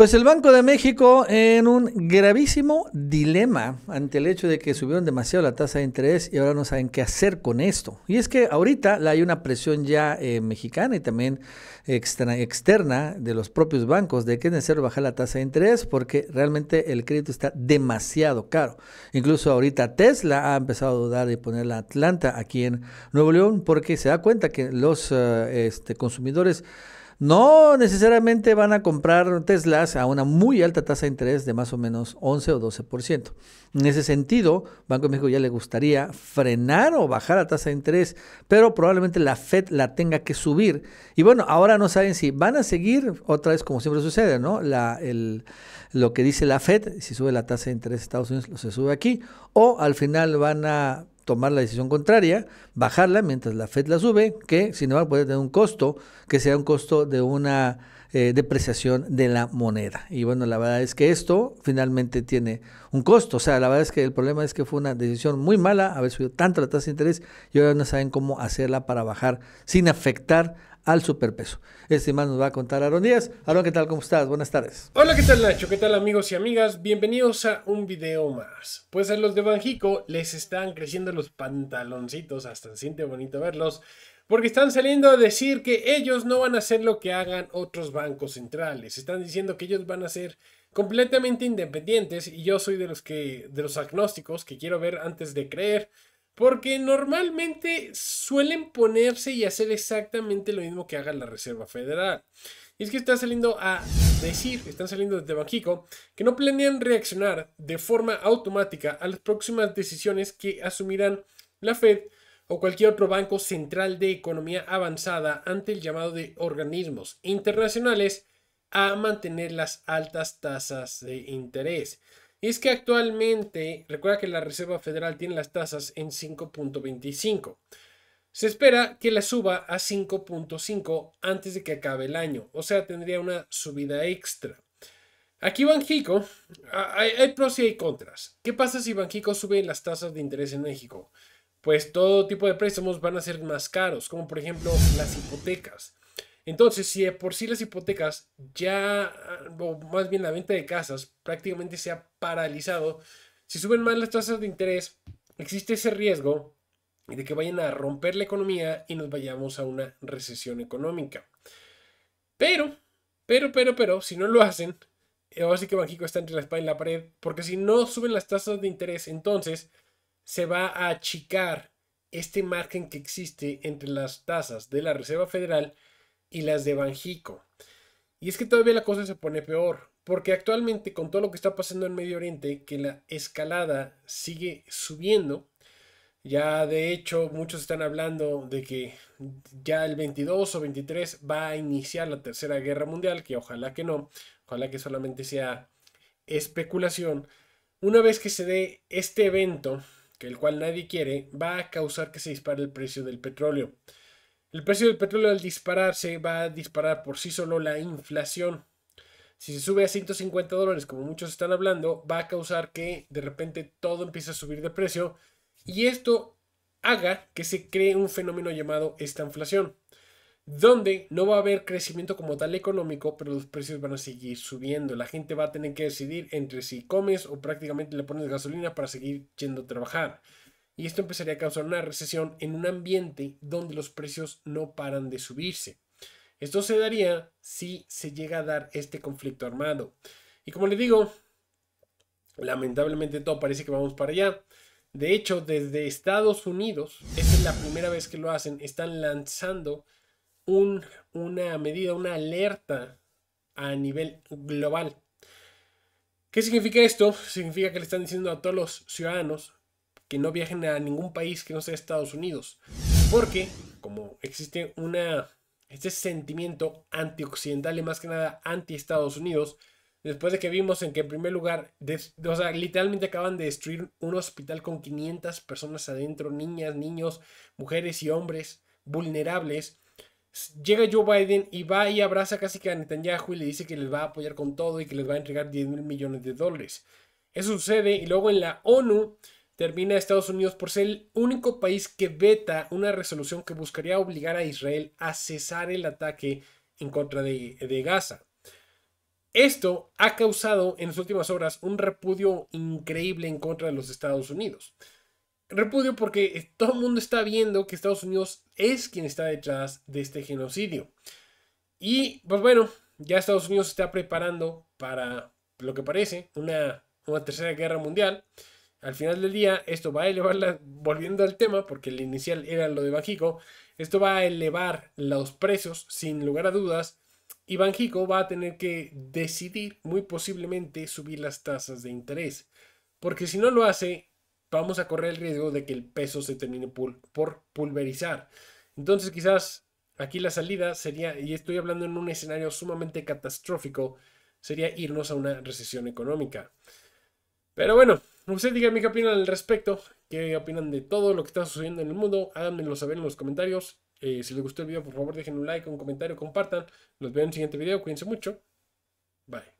Pues el Banco de México en un gravísimo dilema ante el hecho de que subieron demasiado la tasa de interés y ahora no saben qué hacer con esto. Y es que ahorita hay una presión ya eh, mexicana y también externa, de los propios bancos de que es necesario bajar la tasa de interés porque realmente el crédito está demasiado caro. Incluso ahorita Tesla ha empezado a dudar de poner la Atlanta aquí en Nuevo León porque se da cuenta que los eh, este, consumidores no necesariamente van a comprar Teslas a una muy alta tasa de interés de más o menos 11 o 12%. En ese sentido, Banco de México ya le gustaría frenar o bajar la tasa de interés, pero probablemente la Fed la tenga que subir. Y bueno, ahora no saben si van a seguir otra vez como siempre sucede, ¿no? lo que dice la Fed, si sube la tasa de interés de Estados Unidos, lo se sube aquí, o al final van a tomar la decisión contraria, bajarla mientras la Fed la sube, que sin embargo puede tener un costo, que sea un costo de una eh, depreciación de la moneda. Y bueno, la verdad es que esto finalmente tiene un costo. O sea, la verdad es que el problema es que fue una decisión muy mala haber subido tanto la tasa de interés y ahora no saben cómo hacerla para bajar sin afectar al superpeso. Este más nos va a contar Aaron Díaz. Aaron, ¿qué tal? ¿Cómo estás? Buenas tardes. Hola, ¿qué tal Nacho? ¿Qué tal amigos y amigas? Bienvenidos a un video más. Pues a los de Banjico les están creciendo los pantaloncitos, hasta se siente bonito verlos. Porque están saliendo a decir que ellos no van a hacer lo que hagan otros bancos centrales. Están diciendo que ellos van a ser completamente independientes y yo soy de los que de los agnósticos que quiero ver antes de creer, porque normalmente suelen ponerse y hacer exactamente lo mismo que haga la Reserva Federal. Y es que está saliendo a decir, están saliendo desde Banxico, que no planean reaccionar de forma automática a las próximas decisiones que asumirán la Fed o cualquier otro banco central de economía avanzada ante el llamado de organismos internacionales a mantener las altas tasas de interés. Y es que actualmente, recuerda que la Reserva Federal tiene las tasas en 5.25. Se espera que la suba a 5.5 antes de que acabe el año, o sea, tendría una subida extra. Aquí Banjico, hay, pros y hay contras. ¿Qué pasa si Banjico sube las tasas de interés en México? pues todo tipo de préstamos van a ser más caros, como por ejemplo las hipotecas. Entonces, si de por sí las hipotecas ya, o más bien la venta de casas, prácticamente se ha paralizado, si suben más las tasas de interés, existe ese riesgo de que vayan a romper la economía y nos vayamos a una recesión económica. Pero, pero, pero, pero, si no lo hacen, eh, ahora que Banxico está entre la espalda y la pared, porque si no suben las tasas de interés, entonces se va a achicar este margen que existe entre las tasas de la Reserva Federal y las de Banjico. Y es que todavía la cosa se pone peor, porque actualmente con todo lo que está pasando en Medio Oriente, que la escalada sigue subiendo, ya de hecho muchos están hablando de que ya el 22 o 23 va a iniciar la Tercera Guerra Mundial, que ojalá que no, ojalá que solamente sea especulación. Una vez que se dé este evento, que el cual nadie quiere, va a causar que se dispare el precio del petróleo. El precio del petróleo al dispararse va a disparar por sí solo la inflación. Si se sube a 150 dólares, como muchos están hablando, va a causar que de repente todo empiece a subir de precio y esto haga que se cree un fenómeno llamado esta inflación donde no va a haber crecimiento como tal económico, pero los precios van a seguir subiendo. La gente va a tener que decidir entre si comes o prácticamente le pones gasolina para seguir yendo a trabajar. Y esto empezaría a causar una recesión en un ambiente donde los precios no paran de subirse. Esto se daría si se llega a dar este conflicto armado. Y como les digo, lamentablemente todo parece que vamos para allá. De hecho, desde Estados Unidos, es la primera vez que lo hacen, están lanzando una medida, una alerta a nivel global. ¿Qué significa esto? Significa que le están diciendo a todos los ciudadanos que no viajen a ningún país que no sea Estados Unidos. Porque, como existe una, este sentimiento antioccidental y más que nada anti-Estados Unidos, después de que vimos en que en primer lugar, o sea, literalmente acaban de destruir un hospital con 500 personas adentro, niñas, niños, mujeres y hombres vulnerables, Llega Joe Biden y va y abraza casi que a Netanyahu y le dice que les va a apoyar con todo y que les va a entregar 10 mil millones de dólares. Eso sucede y luego en la ONU termina Estados Unidos por ser el único país que veta una resolución que buscaría obligar a Israel a cesar el ataque en contra de, de Gaza. Esto ha causado en las últimas horas un repudio increíble en contra de los Estados Unidos. Repudio porque todo el mundo está viendo que Estados Unidos es quien está detrás de este genocidio. Y pues bueno, ya Estados Unidos está preparando para lo que parece una, una tercera guerra mundial. Al final del día, esto va a elevar, la, volviendo al tema, porque el inicial era lo de Banjico, esto va a elevar los precios sin lugar a dudas y Banjico va a tener que decidir muy posiblemente subir las tasas de interés. Porque si no lo hace, vamos a correr el riesgo de que el peso se termine por pulverizar. Entonces quizás aquí la salida sería, y estoy hablando en un escenario sumamente catastrófico, sería irnos a una recesión económica. Pero bueno, sé, díganme qué opinan al respecto, qué opinan de todo lo que está sucediendo en el mundo, háganmelo saber en los comentarios. Eh, si les gustó el video, por favor dejen un like, un comentario, compartan. Los veo en el siguiente video, cuídense mucho. Bye.